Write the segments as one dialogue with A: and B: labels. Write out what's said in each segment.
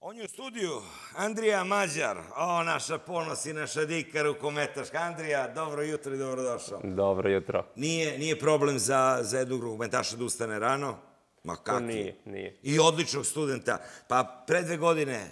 A: On je u studiju, Andrija Mađar, o, naša ponos i naša dika, rukometaška. Andrija, dobro jutro i dobrodošao. Dobro jutro. Nije, nije problem za, za jednog rukometaša da ustane rano? Ma pa kakvi? Nije, nije. I odličnog studenta. Pa pre dve godine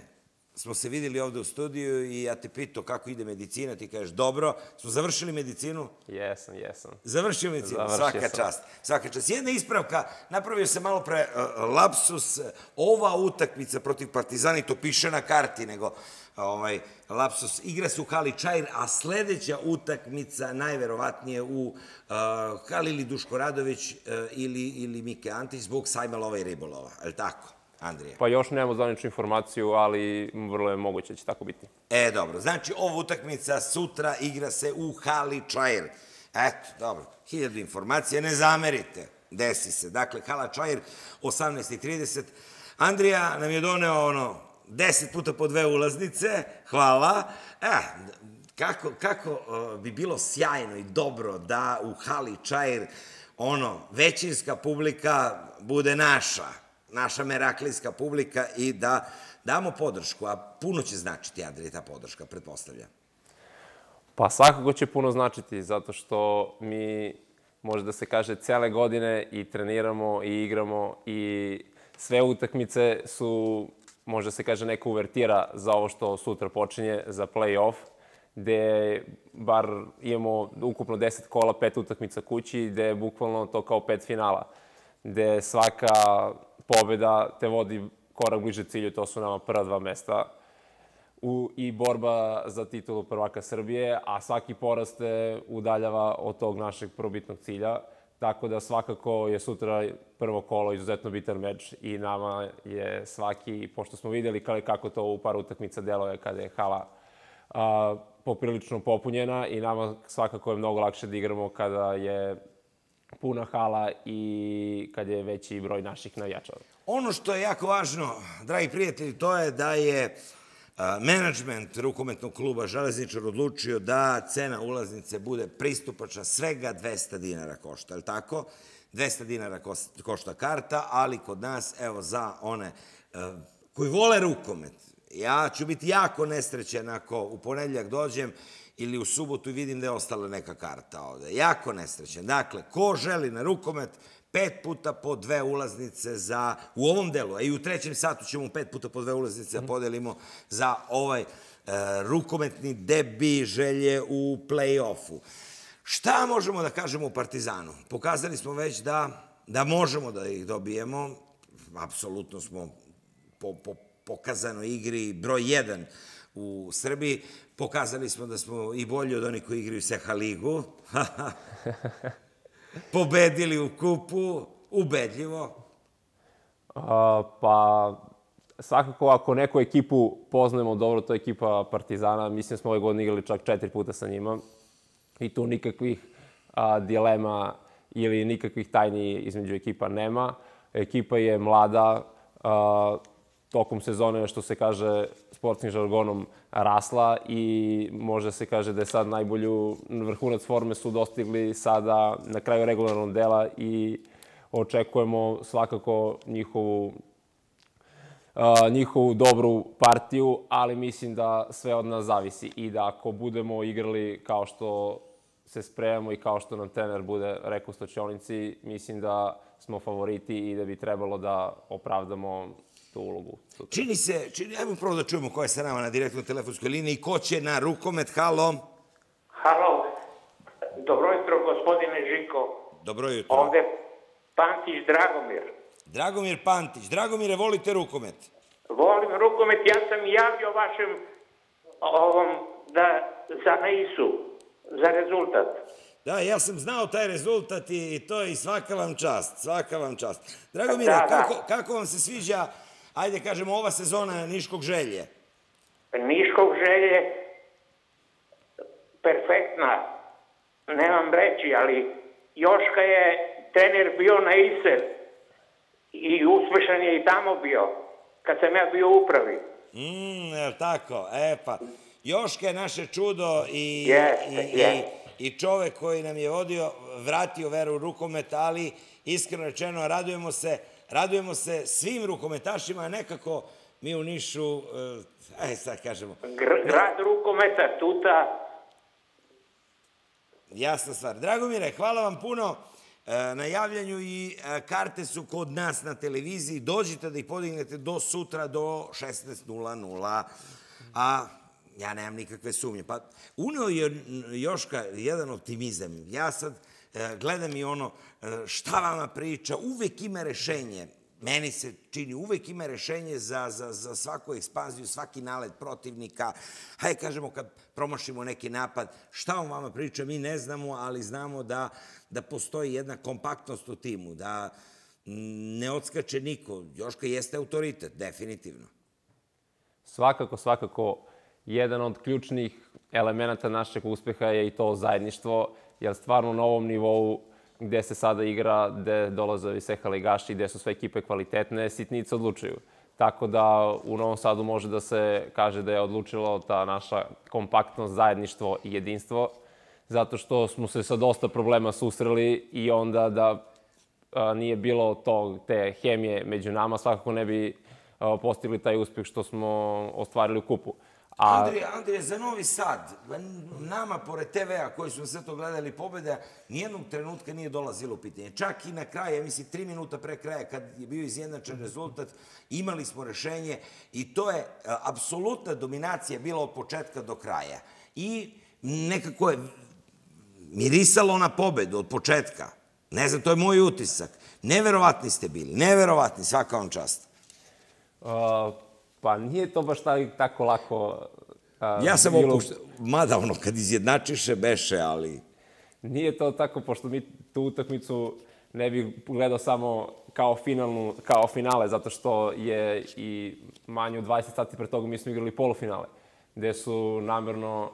A: smo se videli ovde u studiju i ja te pitao kako ide medicina, ti kažeš dobro, smo završili medicinu?
B: Jesam, jesam. Završio medicinu, Završi svaka sam. čast.
A: Svaka čast. Jedna ispravka, napravio se malo pre uh, lapsus, ova utakmica protiv Partizani, to piše na karti, nego ovaj, lapsus, igra se u Hali Čajir, a sledeća utakmica najverovatnije u uh, Hali ili Duško Radović uh, ili, ili Mike Antić zbog sajma lova i ribolova, je li tako?
B: Andrija? Pa još nemamo zvaničnu informaciju, ali vrlo je moguće da će tako biti. E, dobro.
A: Znači, ova utakmica sutra igra se u Hali Čajer. Eto, dobro. Hiljadu informacije, ne zamerite. Desi se. Dakle, Hala Čajer, 18.30. Andrija nam je doneo ono, deset puta po dve ulaznice, hvala. E, kako, kako e, bi bilo sjajno i dobro da u Hali Čajer ono, većinska publika bude naša naša meraklijska publika i da damo podršku, a puno će značiti, Andrej, ta
B: podrška, pretpostavljam. Pa svakako će puno značiti, zato što mi, može da se kaže, cele godine i treniramo i igramo i sve utakmice su, može da se kaže, neka uvertira za ovo što sutra počinje, za play-off, gde bar imamo ukupno 10 kola, pet utakmica kući, gde je bukvalno to kao pet finala gde svaka pobeda te vodi korak bliže cilju, to su nama prva dva mesta u, i borba za titulu prvaka Srbije, a svaki poraz te udaljava od tog našeg probitnog cilja. Tako da svakako je sutra prvo kolo izuzetno bitan meč i nama je svaki, pošto smo videli kako to u par utakmica deluje kada je hala a, poprilično popunjena i nama svakako je mnogo lakše da igramo kada je puna hala i kad je veći broj naših navijača.
A: Ono što je jako važno, dragi prijatelji, to je da je e, menadžment rukometnog kluba Železničar odlučio da cena ulaznice bude pristupačna svega 200 dinara košta, je li tako? 200 dinara košta karta, ali kod nas, evo, za one e, koji vole rukomet, ja ću biti jako nesrećen ako u ponedljak dođem ili u subotu vidim da je ostala neka karta ovde. Jako nesrećen. Dakle, ko želi na rukomet, pet puta po dve ulaznice za, u ovom delu, a i u trećem satu ćemo pet puta po dve ulaznice da mhm. podelimo za ovaj e, rukometni debi želje u play-offu. Šta možemo da kažemo u Partizanu? Pokazali smo već da, da možemo da ih dobijemo. Apsolutno smo po, po pokazano igri broj jedan u Srbiji. Pokazali smo da smo i bolji od onih koji igraju Seha ligu. Pobedili u kupu, ubedljivo.
B: A, pa, svakako ako neku ekipu poznajemo dobro, to je ekipa Partizana. Mislim da smo ove godine igrali čak četiri puta sa njima. I tu nikakvih a, dilema ili nikakvih tajni između ekipa nema. Ekipa je mlada, a, tokom sezone, što se kaže sportskim žargonom, rasla i može se kaže da je sad najbolju vrhunac forme su dostigli sada na kraju regularnog dela i očekujemo svakako njihovu Uh, njihovu dobru partiju, ali mislim da sve od nas zavisi i da ako budemo igrali kao što se spremamo i kao što nam trener bude rekao u stočionici, mislim da smo favoriti i da bi trebalo da opravdamo tu ulogu. Sutra. Čini se,
A: čini, ajmo prvo da čujemo ko je sa nama na direktnoj telefonskoj liniji i ko će na rukomet. Halo. Halo. Dobro jutro, gospodine Žiko. Dobro jutro. Ovde Pantić Dragomir. Dragomir Pantić. Dragomire, volite rukomet? Volim rukomet. Ja sam javio vašem ovom da za Naisu, za rezultat. Da, ja sam znao taj rezultat i, to je i svaka vam čast, svaka vam čast. Drago Mira, da, da, kako, da. kako vam se sviđa ajde kažemo, ova sezona Niškog želje? Niškog želje, perfektna, nemam reći, ali Joška je trener bio na Iser i uspešan je i tamo bio, kad sam ja bio upravi. Mm, je tako? E pa, Joška je naše čudo i, jeste, i, jeste. i, i čovek koji nam je vodio, vratio veru u rukomet, ali iskreno rečeno, radujemo se radujemo se svim rukometašima, nekako mi u Nišu, eh, aj sad kažemo... grad rukometa, tuta... Jasna stvar. Dragomire, hvala vam puno eh, na javljanju i eh, karte su kod nas na televiziji. Dođite da ih podignete do sutra, do 16.00. A ja nemam nikakve sumnje. Pa unio je Joška jedan optimizam. Ja sad E, gledam i ono e, šta vama priča, uvek ima rešenje. Meni se čini, uvek ima rešenje za, za, za svaku ekspanziju, svaki nalet protivnika. Hajde, kažemo, kad promašimo neki napad, šta vam vama priča, mi ne znamo, ali znamo da, da postoji jedna kompaktnost u timu, da ne odskače niko. Joška jeste autoritet, definitivno.
B: Svakako, svakako, jedan od ključnih elemenata našeg uspeha je i to zajedništvo jer stvarno na ovom nivou gde se sada igra, gde dolaze ovi seha ligaši, gde su sve ekipe kvalitetne, sitnice odlučuju. Tako da u Novom Sadu može da se kaže da je odlučilo ta naša kompaktnost, zajedništvo i jedinstvo, zato što smo se sa dosta problema susreli i onda da a, nije bilo to, te hemije među nama, svakako ne bi a, postigli taj uspeh što smo ostvarili u kupu. A... Andrije,
A: Andrije, za Novi Sad, nama, pored TV-a koji smo sve to gledali pobjede, nijednog trenutka nije dolazilo u pitanje. Čak i na kraju, ja mislim, tri minuta pre kraja, kad je bio izjednačen rezultat, imali smo rešenje i to je a, e, apsolutna dominacija bila od početka do kraja. I nekako je mirisalo na pobedu od početka. Ne znam, to je moj utisak. Neverovatni ste bili, neverovatni, svaka vam časta.
B: Pa nije to baš tako lako... A, ja sam bilo... opušten,
A: mada ono, kad izjednačiše, beše, ali...
B: Nije to tako, pošto mi tu utakmicu ne bih gledao samo kao, finalnu, kao finale, zato što je i manje od 20 sati pre toga mi smo igrali polufinale, gde su namerno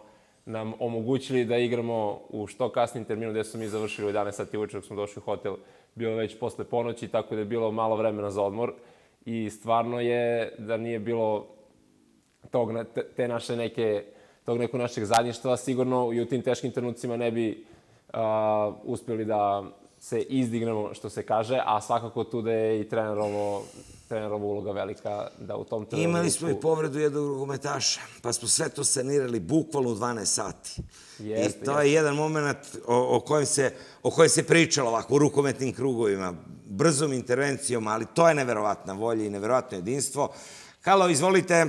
B: nam omogućili da igramo u što kasnijem terminu, gde smo mi završili u 11 sati uveče dok smo došli u hotel, bilo već posle ponoći, tako da je bilo malo vremena za odmor. I stvarno je, da nije bilo tog, te naše neke, tog nekog našeg zadnjištva, sigurno i u tim teškim trenucima ne bi a, uspeli da se izdignemo, što se kaže, a svakako tu da je i trenerovo, trenerova uloga velika da u tom trenutku... Imali smo i
A: povredu jednog rugometaša, pa smo sve to sanirali bukvalno u 12 sati. Jeste, I to jeste. je jedan moment o, o, kojem se, o kojem se pričalo ovako u rukometnim krugovima brzom intervencijom, ali to je neverovatna volja i neverovatno jedinstvo. Halo, izvolite.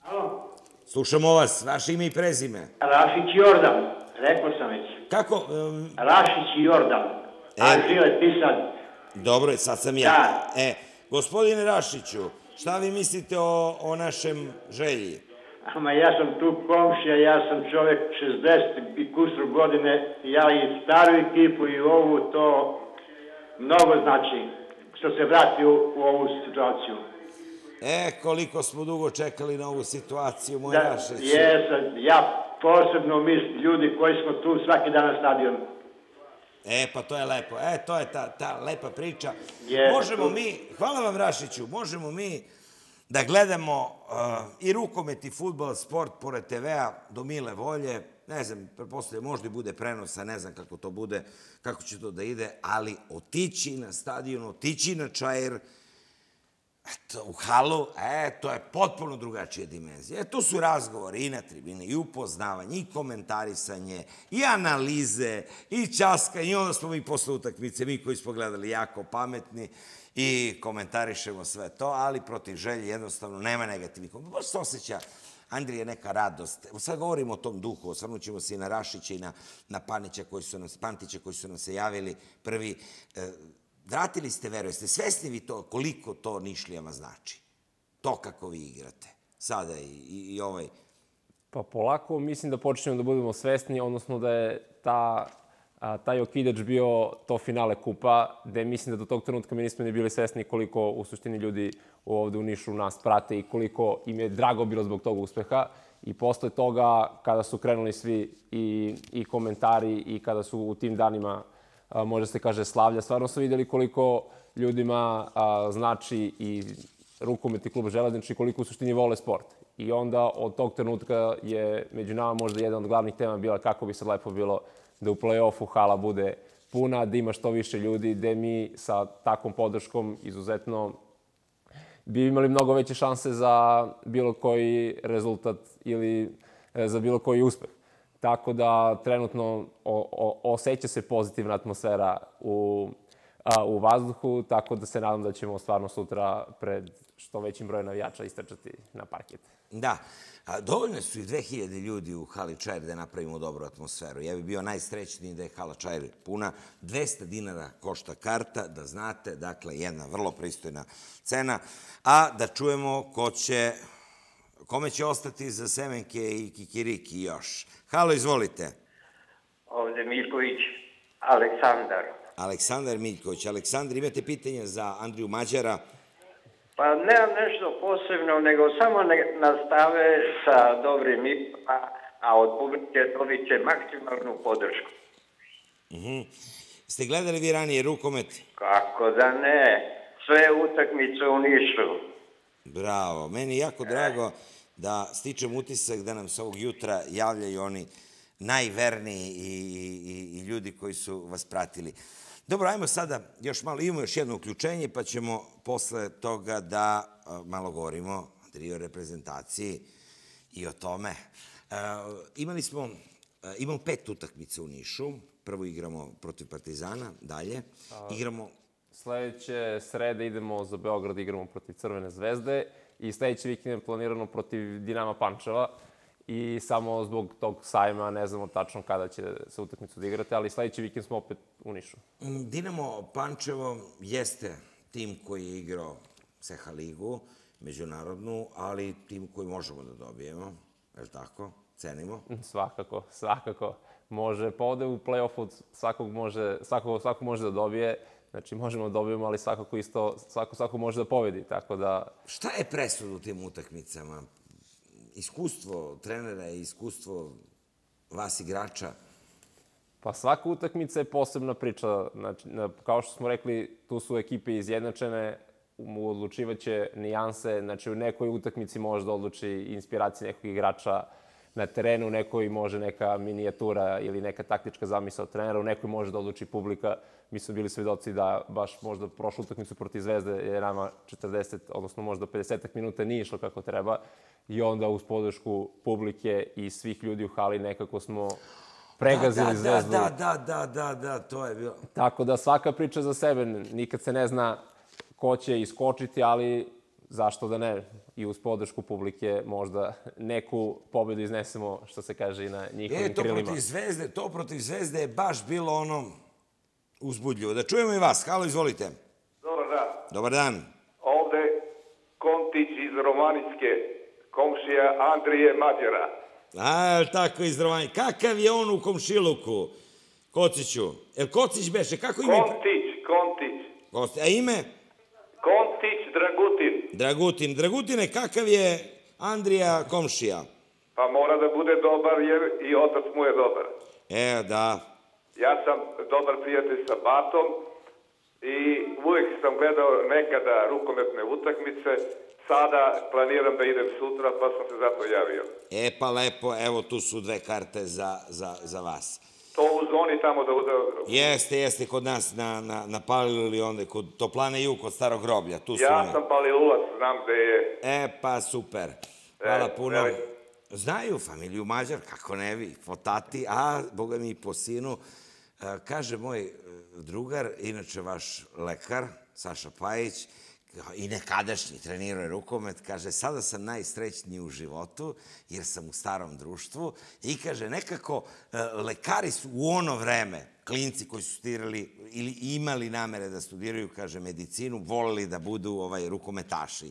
A: Halo. Slušamo vas, vaše ime i prezime. Rašić Jordan, rekao sam već. Kako? Um... Rašić Jordan, e... a žile pisan. Dobro, sad sam ja. Da. E, gospodine Rašiću, šta vi mislite o, o našem želji? Ama ja sam tu komšija, ja sam čovek 60 i kusru godine, ja i staru ekipu i ovu to mnogo znači što se vrati u, u ovu situaciju. E, koliko smo dugo čekali na ovu situaciju, moj da, Rašić. Jesam, ja posebno mislim, ljudi koji smo tu svaki dan na stadionu. E, pa to je lepo. E, to je ta, ta lepa priča. Yes. Možemo mi, hvala vam Rašiću, možemo mi da gledamo uh, i rukomet i futbol, sport pored TV-a do mile volje, ne znam, prepostavljam, da možda i bude prenosa, ne znam kako to bude, kako će to da ide, ali otići na stadion, otići na čajer, eto, u halu, e, to je potpuno drugačija dimenzija. E, to su razgovori i na tribini, i upoznavanje, i komentarisanje, i analize, i časka, i onda smo mi posle utakmice, mi koji smo gledali jako pametni, i komentarišemo sve to, ali protiv želje jednostavno nema negativnih. Baš se osjeća Andrije neka radost. Sad govorimo o tom duhu, osvrnućemo se i na Rašića i na, na Panića koji su nam, Pantića koji su nam se javili prvi. E, vratili ste veru, jeste svesni vi to koliko to Nišlijama znači? To kako vi igrate. Sada i, i, i ovaj...
B: Pa polako mislim da počinjemo da budemo svesni, odnosno da je ta a, taj okidač bio to finale kupa, gde mislim da do tog trenutka mi nismo ni bili svesni koliko u suštini ljudi ovde u Nišu nas prate i koliko im je drago bilo zbog tog uspeha. I posle toga, kada su krenuli svi i, i komentari i kada su u tim danima, a, može se kaže, slavlja, stvarno su videli koliko ljudima a, znači i rukometni klub Železnički koliko u suštini vole sport. I onda od tog trenutka je među nama možda jedna od glavnih tema bila kako bi se lepo bilo da u play-offu hala bude puna, da ima što više ljudi, da mi sa takvom podrškom izuzetno bi imali mnogo veće šanse za bilo koji rezultat ili e, za bilo koji uspeh. Tako da trenutno o, o, osjeća se pozitivna atmosfera u, a, u vazduhu, tako da se nadam da ćemo stvarno sutra pred što većim brojem navijača istrčati na parket. Da. A dovoljne
A: su i 2000 ljudi u Hali Čajer da
B: napravimo dobru atmosferu.
A: Ja bih bio najsrećniji da je Hala Čajer puna. 200 dinara košta karta, da znate, dakle, jedna vrlo pristojna cena. A da čujemo ko će, kome će ostati za semenke i kikiriki još. Halo, izvolite.
B: Ovde Miljković, Aleksandar.
A: Aleksandar Miljković. Aleksandar, imate pitanje za Andriju Mađara? Pa nemam nešto posebno, nego samo ne, nastave sa dobrim IPA, a od publike dobit će maksimalnu podršku. Mm -hmm. Ste gledali vi ranije rukomet? Kako da ne, sve utakmice u Nišu. Bravo, meni je jako e. drago da stičem utisak da nam se ovog jutra javljaju oni najverniji i, i, i ljudi koji su vas pratili. Dobro, ajmo sada, još malo, imamo još jedno uključenje, pa ćemo posle toga da malo govorimo, o reprezentaciji i o tome. E, imali smo, e, imamo pet utakmica u Nišu, prvo igramo protiv Partizana, dalje,
B: igramo... Sledeće srede idemo za Beograd, igramo protiv Crvene zvezde i sledeći vikend planirano protiv Dinama Pančeva i samo zbog tog sajma ne znamo tačno kada će se utakmicu da igrate, ali sledeći vikend smo opet u Nišu.
A: Dinamo Pančevo jeste tim koji je igrao Seha Ligu, međunarodnu, ali
B: tim koji možemo da dobijemo, je li tako? Cenimo? Svakako, svakako. Može, pa ovde u play-offu svakog može, svakog, svako može da dobije, Znači, možemo da dobijemo, ali svakako isto, svako, svako može da povedi, tako da... Šta je presud u tim utakmicama? iskustvo trenera i iskustvo vas igrača? Pa svaka utakmica je posebna priča. Znači, kao što smo rekli, tu su ekipe izjednačene, mu odlučivaće nijanse, znači u nekoj utakmici može da odluči inspiracija nekog igrača na terenu, u nekoj može neka minijatura ili neka taktička zamisa od trenera, u nekoj može da odluči publika. Mi smo bili svedoci da baš možda prošlu utakmicu protiv Zvezde je nama 40, odnosno možda 50 minuta nije išlo kako treba i onda uz podršku publike i svih ljudi u hali nekako smo pregazili da, da, zvezdu. Da,
A: da, da, da, da, to je bilo.
B: Tako da svaka priča za sebe, nikad se ne zna ko će iskočiti, ali zašto da ne? I uz podršku publike možda neku pobedu iznesemo, što se kaže, i na njihovim krilima. e, to krilima. Protiv
A: zvezde, to protiv zvezde je baš bilo ono
B: uzbudljivo. Da čujemo i vas. Halo, izvolite.
A: Dobar dan. Dobar dan. Ovde Kontić iz Romaničke komšija Andrije Mađera. A, tako tako izravanje? Kakav je on u komšiluku, Kociću? Jel Kocić beše? Kako ime? Kontić, Kontić. Kosti, a ime? Kontić Dragutin. Dragutin. Dragutine, kakav je Andrija komšija? Pa mora da bude dobar, jer i otac mu je dobar. E, da. Ja sam dobar prijatelj sa Batom i
B: uvek sam gledao nekada rukometne utakmice sada, planiram da idem
A: sutra, pa sam se zato javio. E pa lepo, evo tu su dve karte za, za, za vas. To u zoni tamo da... uzem... Jeste, jeste, kod nas na, na, na Paliluli, onda kod Toplane Ju, kod Starog groblja, tu su Ja oni. sam Palilulac, znam gde je. E pa super, hvala e, puno. Veli. Znaju familiju Mađar, kako ne vi, po tati, a boga mi po sinu. E, kaže moj e, drugar, inače vaš lekar, Saša Pajić, i nekadašnji, trenirao je rukomet, kaže, sada sam najsrećniji u životu, jer sam u starom društvu, i kaže, nekako, e, lekari su u ono vreme, klinci koji su studirali ili imali namere da studiraju, kaže, medicinu, voleli da budu ovaj, rukometaši.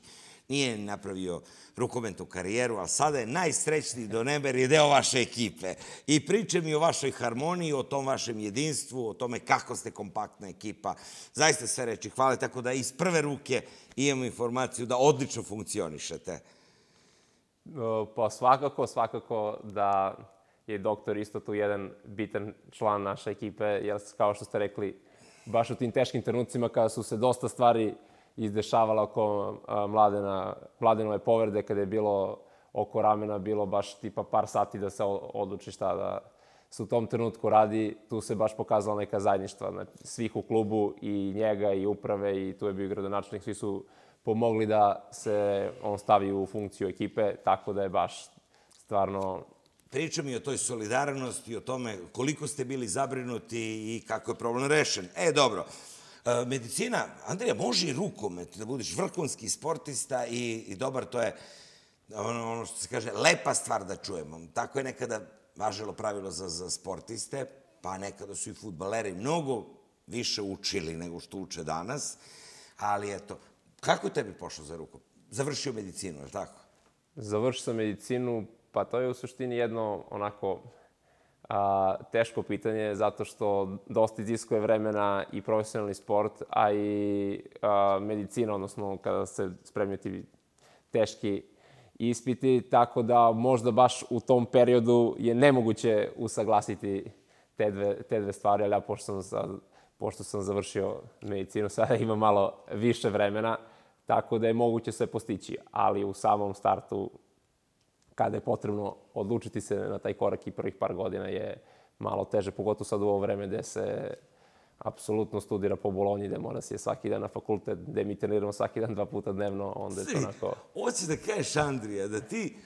A: Nije napravio rukometnu karijeru, ali sada je najsrećniji do neber i deo vaše ekipe. I priče mi o vašoj harmoniji, o tom vašem jedinstvu, o tome kako ste kompaktna ekipa. Zaista sve reči hvale, tako da iz prve ruke imamo informaciju da odlično funkcionišete. E,
B: pa svakako, svakako da je doktor isto tu jedan bitan član naše ekipe, jer kao što ste rekli, baš u tim teškim trenucima kada su se dosta stvari izdešavala oko mladena, mladenove povrede kada je bilo oko ramena bilo baš tipa par sati da se odluči šta da se u tom trenutku radi, tu se baš pokazala neka zajedništva znači, svih u klubu i njega i uprave i tu je bio gradonačnik, svi su pomogli da se on stavi u funkciju ekipe, tako da je baš stvarno... Priča mi o toj solidarnosti, o tome
A: koliko ste bili zabrinuti i kako je problem rešen. E, dobro, E, medicina, Andrija, može i rukomet da budeš vrhunski sportista i, i dobar, to je ono, ono što se kaže, lepa stvar da čujemo. Tako je nekada važilo pravilo za, za sportiste, pa nekada su i futbaleri mnogo više učili nego što uče danas, ali eto, kako tebi pošlo za rukom?
B: Završio medicinu, je li tako? Završio sam medicinu, pa to je u suštini jedno onako a, teško pitanje zato što dosta iziskuje vremena i profesionalni sport, a i a, medicina, odnosno kada se spremio ti teški ispiti, tako da možda baš u tom periodu je nemoguće usaglasiti te dve, te dve stvari, ali ja pošto sam, sad, pošto sam završio medicinu, sada imam malo više vremena, tako da je moguće sve postići, ali u samom startu kada je potrebno odlučiti se na taj korak i prvih par godina je malo teže, pogotovo sad u ovo vreme gde se apsolutno studira po Bolonji, gde mora da se svaki dan na fakultet, gde mi treniramo svaki dan dva puta dnevno, onda je to onako...
A: Hoće da kažeš, Andrija, da ti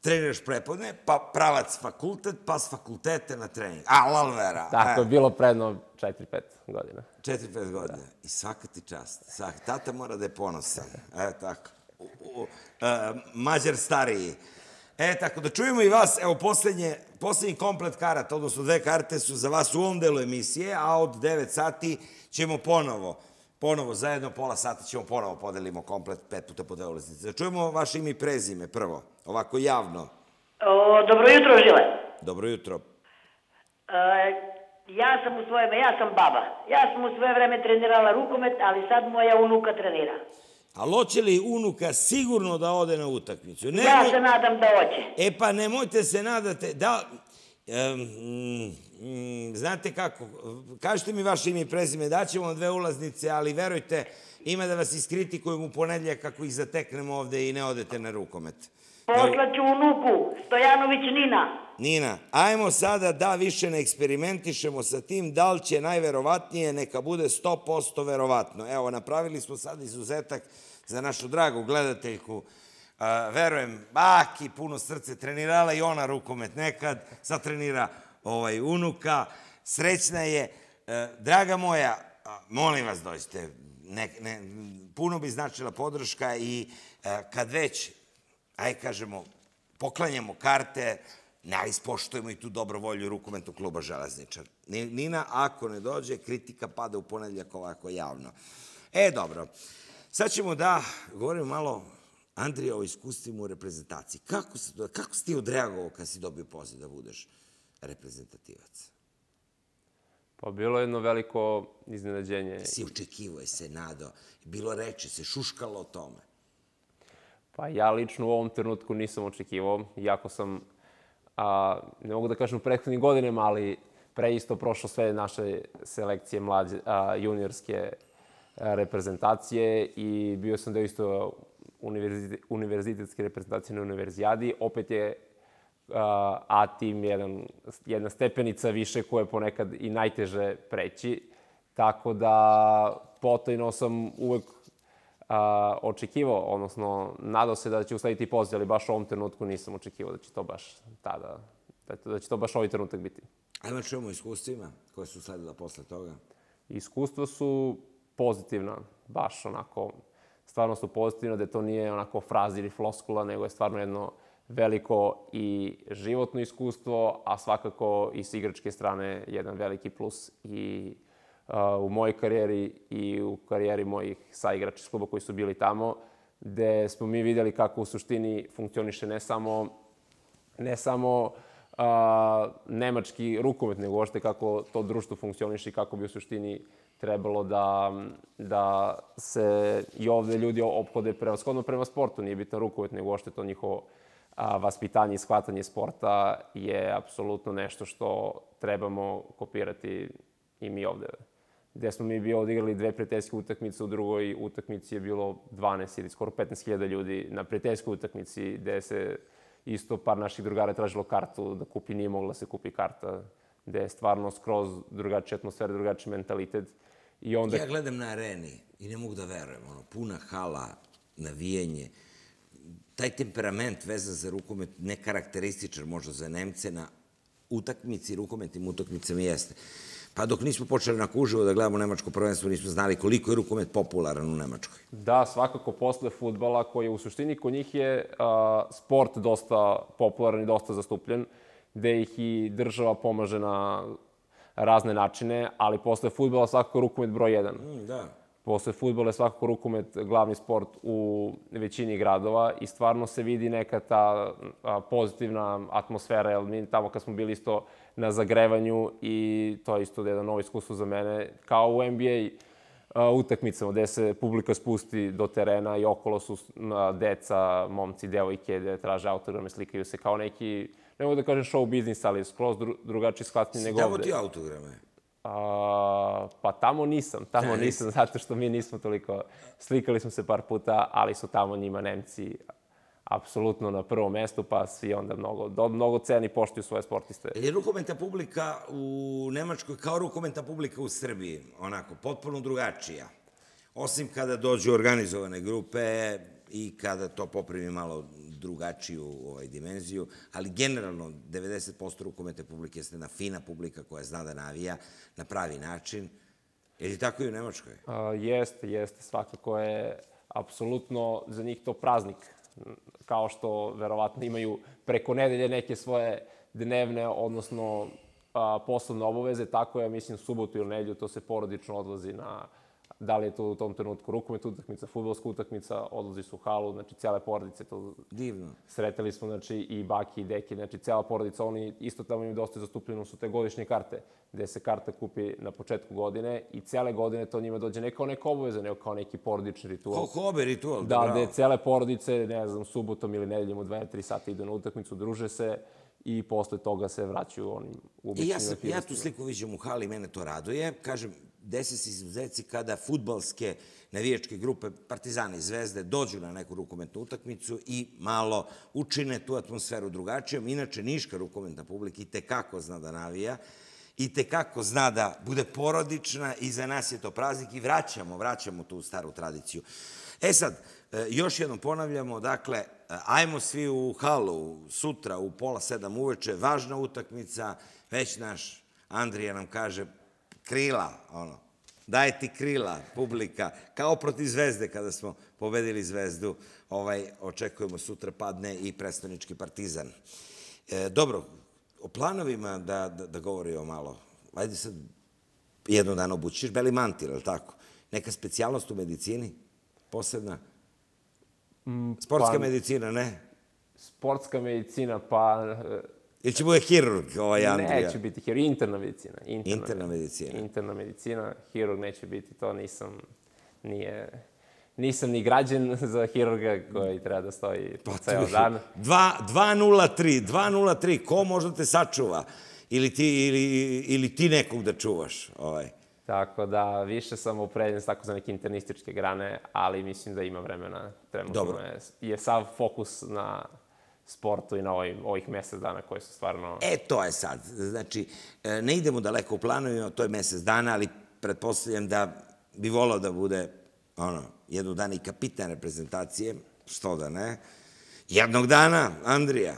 A: treniraš prepodne, pa pravac fakultet, pa s fakultete na trening. A, lalvera. Tako e. je bilo
B: predno 4-5 godina. 4-5 da. godina. Da. I svaka
A: ti čast. Svaka. Tata mora da je ponosan. Evo tako. U, u, uh, mađar stariji. E, tako da čujemo i vas, evo, poslednje, poslednji komplet karata, odnosno dve karte su za vas u ovom delu emisije, a od 9 sati ćemo ponovo, ponovo, zajedno pola sata ćemo ponovo podelimo komplet pet puta po dve ulaznice. Da čujemo vaše ime i prezime prvo, ovako javno. O, dobro jutro, Žile. Dobro jutro. E, ja sam u svoje, ja sam baba. Ja sam u svoje vreme trenirala rukomet, ali sad moja unuka trenira. Ali hoće li unuka sigurno da ode na utakmicu? Ja se nadam da
B: hoće.
A: E pa nemojte se nadate. Da, mm, znate kako, kažite mi vaše ime i prezime, daćemo vam dve ulaznice, ali verujte, ima da vas iskritikujem u ponedlje kako ih zateknemo ovde i ne odete na rukomet. Poslaću unuku, Stojanović Nina. Nina, ajmo sada da više ne eksperimentišemo sa tim, da li će najverovatnije neka bude 100% verovatno. Evo, napravili smo sad izuzetak za našu dragu gledateljku Uh, verujem, baki puno srce trenirala i ona rukomet nekad, sad trenira ovaj, unuka, srećna je. E, draga moja, molim vas dođite, ne, ne, puno bi značila podrška i e, kad već, aj kažemo, poklanjamo karte, ne ispoštojemo i tu dobro volju rukometnog kluba Železničar. Nina, ako ne dođe, kritika pada u ponedljak ovako javno. E, dobro. Sad ćemo da govorimo malo Andrija o iskustvima u reprezentaciji. Kako, se, kako si ti odreagovao kad si dobio poziv da budeš reprezentativac?
B: Pa bilo je jedno veliko iznenađenje. Si očekivao je se, nadao. Bilo reče se, šuškalo o tome. Pa ja lično u ovom trenutku nisam očekivao. Jako sam a, ne mogu da kažem u prethodnim godinama, ali pre isto prošlo sve naše selekcije mlađe, a, juniorske a, reprezentacije i bio sam da isto univerzite, univerzitetske reprezentacije na univerzijadi. Opet je a, a tim jedan, jedna stepenica više koja je ponekad i najteže preći. Tako da potajno sam uvek a, očekivao, odnosno nadao se da će uslediti poziv, ali baš u ovom trenutku nisam očekivao da će to baš tada, da, da će to baš ovaj trenutak biti. A Ajmo čujemo iskustvima koje su sledila posle toga. Iskustva su pozitivna, baš onako, stvarno su pozitivna, da to nije onako fraz ili floskula, nego je stvarno jedno veliko i životno iskustvo, a svakako i s igračke strane jedan veliki plus i u mojoj karijeri i u karijeri mojih saigrača iz kluba koji su bili tamo, gde smo mi videli kako u suštini funkcioniše ne samo, ne samo a, nemački rukomet, nego ošte kako to društvo funkcioniše i kako bi u suštini trebalo da, da se i ovde ljudi obhode prevaskodno prema sportu. Nije bitan rukomet, nego ošte to njihovo a, vaspitanje i shvatanje sporta je apsolutno nešto što trebamo kopirati i mi ovde gde smo mi bio odigrali dve prijateljske utakmice, u drugoj utakmici je bilo 12 ili skoro 15.000 ljudi na prijateljskoj utakmici, gde se isto par naših drugara tražilo kartu da kupi, nije mogla da se kupi karta, gde je stvarno skroz drugačija atmosfera, drugačiji mentalitet. I onda... Ja gledam na
A: areni i ne mogu da verujem, ono, puna hala,
B: navijanje, taj temperament
A: vezan za rukomet, nekarakterističan možda za Nemce, na utakmici, rukometnim utakmicama jeste. Pa dok nismo počeli na kuživo da gledamo nemačko prvenstvo, nismo znali koliko je rukomet popularan u Nemačkoj.
B: Da, svakako posle futbala koji je u suštini kod njih je a, sport dosta popularan i dosta zastupljen, gde ih i država pomaže na razne načine, ali posle futbala svakako rukomet broj 1. Mm, da. Posle futbala je svakako rukomet glavni sport u većini gradova i stvarno se vidi neka ta pozitivna atmosfera, Jel, mi tamo kad smo bili isto na zagrevanju i to je isto jedan novo iskustvo za mene, kao u NBA uh, utakmicama gde se publika spusti do terena i okolo su deca, momci, devojke gde traže autograme, slikaju se kao neki, ne mogu da kažem show business, ali skroz dru, drugačiji sklatni nego ovde. Si ti autograme? A, pa tamo nisam, tamo nisam, zato što mi nismo toliko, slikali smo se par puta, ali su tamo njima Nemci, apsolutno na prvom mestu, pa svi onda mnogo, mnogo ceni poštuju svoje sportiste. Je rukometna publika
A: u Nemačkoj kao rukometna publika u Srbiji, onako, potpuno drugačija. Osim kada dođu organizovane grupe i kada to poprimi malo drugačiju ovaj, dimenziju, ali generalno 90% rukometne publike jeste jedna fina publika koja zna da navija na pravi način. Je li tako i u Nemačkoj?
B: A, jeste, jeste. Svakako je apsolutno za njih to praznik kao što verovatno imaju preko nedelje neke svoje dnevne, odnosno a, poslovne obaveze, tako ja mislim subotu ili nedelju to se porodično odlazi na da li je to u tom trenutku rukomet utakmica, futbolska utakmica, odlazi su u halu, znači cele porodice to... Divno. Sreteli smo, znači, i baki i deki, znači, cela porodica, oni isto tamo im dosta zastupljeno su te godišnje karte, gde se karta kupi na početku godine i cele godine to njima dođe ne kao neka obaveza, ne kao neki porodični ritual. Kao hobe ritual, da, bravo. Da, gde cele porodice, ne znam, subotom ili nedeljom u 2-3 sata idu na utakmicu, druže se, i posle toga se vraćaju onim e, uobičnim I ja, sam, ja
A: tu sliku viđam u hali, mene to raduje. Kažem, desi se izuzetci kada futbalske navijačke grupe Partizana i Zvezde dođu na neku rukometnu utakmicu i malo učine tu atmosferu drugačijom. Inače, niška rukometna publika i tekako zna da navija i tekako zna da bude porodična i za nas je to praznik i vraćamo, vraćamo tu staru tradiciju. E sad, e, još jednom ponavljamo, dakle, ajmo svi u halu sutra u pola sedam uveče, važna utakmica, već naš Andrija nam kaže krila, ono. Daje ti krila, publika. Kao protiv zvezde, kada smo pobedili zvezdu, ovaj, očekujemo sutra padne i predstavnički partizan. E, dobro, o planovima da, da, da o malo. Ajde sad, jedno dan obućiš beli mantil, ali tako? Neka specijalnost u medicini, posebna?
B: Mm, Sportska pa, medicina, ne? Sportska medicina, pa e,
A: Ili će bude hirurg, ovaj Andrija? Neće
B: biti hirurg, interna medicina. Interna, interna medicina. Interna medicina, hirurg neće biti, to nisam, nije, nisam ni građen za hirurga koji treba da stoji pa, ceo dan.
A: 2.03, 2.03, ko možda te sačuva? Ili ti, ili,
B: ili ti nekog da čuvaš? Ovaj. Tako da, više sam opredjen tako za neke internističke grane, ali mislim da ima vremena. Trenutno Dobro. je, je sav fokus na sportu i na ovih, ovih mesec dana koje su stvarno... E, to je sad. Znači, e, ne
A: idemo daleko u planovima, to je mesec dana, ali pretpostavljam da bi volao da bude ono, jednog dana i kapitan reprezentacije, što da ne. Jednog dana,
B: Andrija.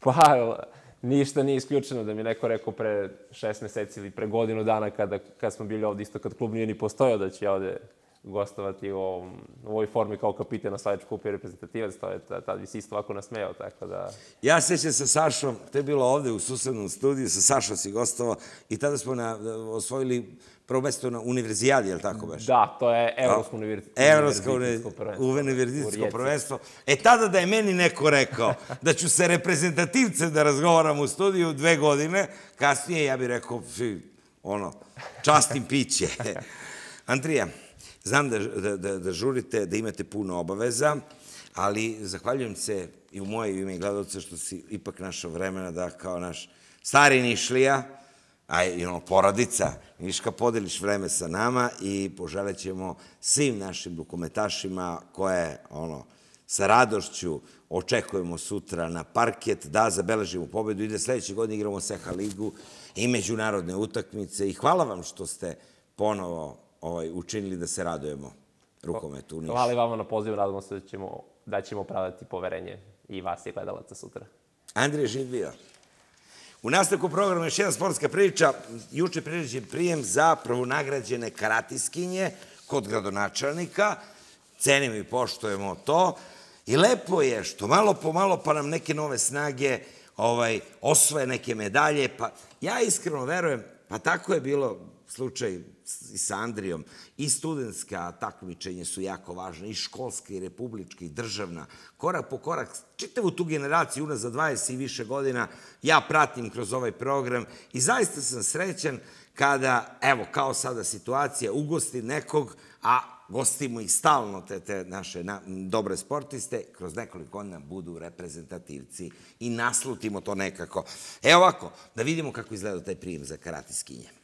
B: Pa, ništa nije isključeno da mi neko rekao pre šest meseci ili pre godinu dana kada, kad smo bili ovde, isto kad klub nije ni postojao da će ja ovde gostovati u, ovom, u ovoj formi kao kapitan na Slavičku kupu reprezentativa, reprezentativac, to je tad bi se isto ovako nasmejao, tako da...
A: Ja sećam sa Sašom, to je bilo ovde u susednom studiju, sa Sašom si gostovao i tada smo na, osvojili prvo mesto na univerzijadi, je li tako baš? Da, to je Evropsko univerzitet. Evropsko univerzitetsko prvenstvo. E tada da je meni neko rekao da ću se reprezentativce da razgovaram u studiju dve godine, kasnije ja bih rekao, ono, častim piće. Andrija, Znam da, da, da, da žurite, da imate puno obaveza, ali zahvaljujem se i u moje ime i gledalce što si ipak našao vremena da kao naš stari Nišlija, a i ono, porodica Niška, podeliš vreme sa nama i poželećemo ćemo svim našim dokumentašima koje, ono, sa radošću očekujemo sutra na parket da zabeležimo pobedu i da sledeće godine igramo Seha ligu i međunarodne utakmice i hvala vam što ste ponovo ovaj, učinili da se radujemo rukometu u Nišu. Hvala
B: vama na pozivu, nadamo se da ćemo, da ćemo pravati poverenje i vas i gledalaca sutra.
A: Andrije Židvija. U nastavku programa još jedna sportska priča. Juče priređen prijem za nagrađene karatiskinje kod gradonačelnika. Cenimo i poštujemo to. I lepo je što malo po malo pa nam neke nove snage ovaj, osvoje neke medalje. Pa ja iskreno verujem, pa tako je bilo slučaj i sa Andrijom, i studentska takmičenja su jako važna, i školska, i republička, i državna. Korak po korak, čitavu tu generaciju unazad 20 i više godina ja pratim kroz ovaj program i zaista sam srećan kada, evo, kao sada situacija, ugosti nekog, a gostimo i stalno te, te naše na, dobre sportiste, kroz nekoliko godina budu reprezentativci i naslutimo to nekako. Evo ovako, da vidimo kako izgleda taj prijem za karatiskinje.